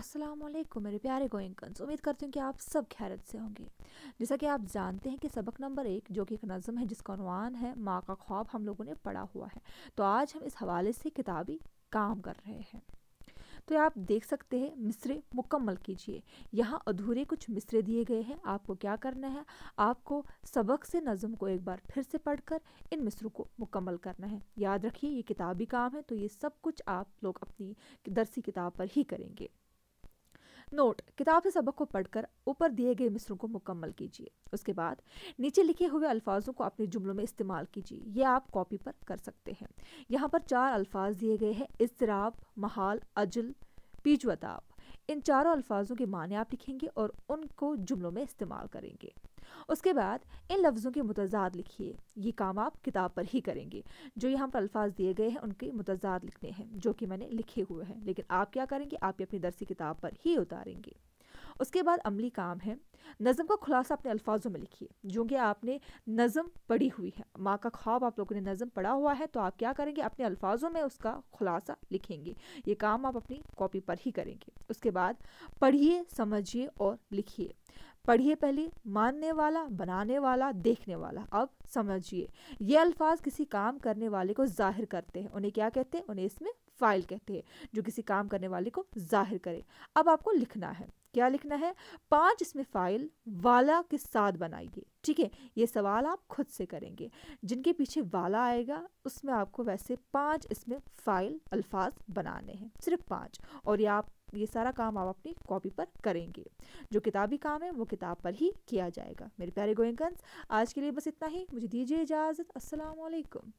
अस्सलाम वालेकुम मेरे प्यारे गोइंकन्स उम्मीद करती हूँ कि आप सब खैरत से होंगे जैसा कि आप जानते हैं कि सबक नंबर एक जो कि एक नज़म है जिसका अनवान है माँ का ख्वाब हम लोगों ने पढ़ा हुआ है तो आज हम इस हवाले से किताबी काम कर रहे हैं तो आप देख सकते हैं मिसरे मुकम्मल कीजिए यहाँ अधूरे कुछ मिसरे दिए गए हैं आपको क्या करना है आपको सबक से नज़म को एक बार फिर से पढ़कर इन मिसरों को मुकम्मल करना है याद रखिए ये किताबी काम है तो ये सब कुछ आप लोग अपनी दरसी किताब पर ही करेंगे नोट किताब से सबक को पढ़कर ऊपर दिए गए मिसरों को मुकम्मल कीजिए उसके बाद नीचे लिखे हुए अल्फाजों को अपने जुमलों में इस्तेमाल कीजिए यह आप कॉपी पर कर सकते हैं यहाँ पर चार अल्फाज दिए गए हैं इसराब महाल अजल पीजवताब इन चारों अल्फाजों के माने आप लिखेंगे और उनको जुमलों में इस्तेमाल करेंगे उसके बाद इन लफ्ज़ों के मुतजाद लिखिए ये काम आप किताब पर ही करेंगे जो यहाँ पर अल्फाज दिए गए हैं उनके मुतजाद लिखने हैं जो कि मैंने लिखे हुए हैं लेकिन आप क्या करेंगे आप अपनी दरसी किताब पर ही उतारेंगे उसके बाद अमली काम है नज़म का खुलासा अपने अल्फाजों में लिखिए जो कि आपने नज़म पढ़ी हुई है माँ का ख्वाब आप लोगों ने नज़म पढ़ा हुआ है तो आप क्या करेंगे अपने अल्फाजों में उसका खुलासा लिखेंगे ये काम आप अपनी कॉपी पर ही करेंगे उसके बाद पढ़िए समझिए और लिखिए पढ़िए पहले मानने वाला बनाने वाला देखने वाला अब समझिए ये अल्फाज किसी काम करने वाले को जाहिर करते हैं उन्हें क्या कहते हैं उन्हें इसमें फाइल कहते हैं जो किसी काम करने वाले को जाहिर करे अब आपको लिखना है क्या लिखना है पांच इसमें फाइल वाला के साथ बनाइए ठीक है ये सवाल आप खुद से करेंगे जिनके पीछे वाला आएगा उसमें आपको वैसे पांच इसमें फाइल अल्फाज बनाने हैं सिर्फ पांच और ये आप ये सारा काम आप अपनी कॉपी पर करेंगे जो किताबी काम है वो किताब पर ही किया जाएगा मेरे प्यारे गोयंकंस आज के लिए बस इतना ही मुझे दीजिए इजाज़त असलकुम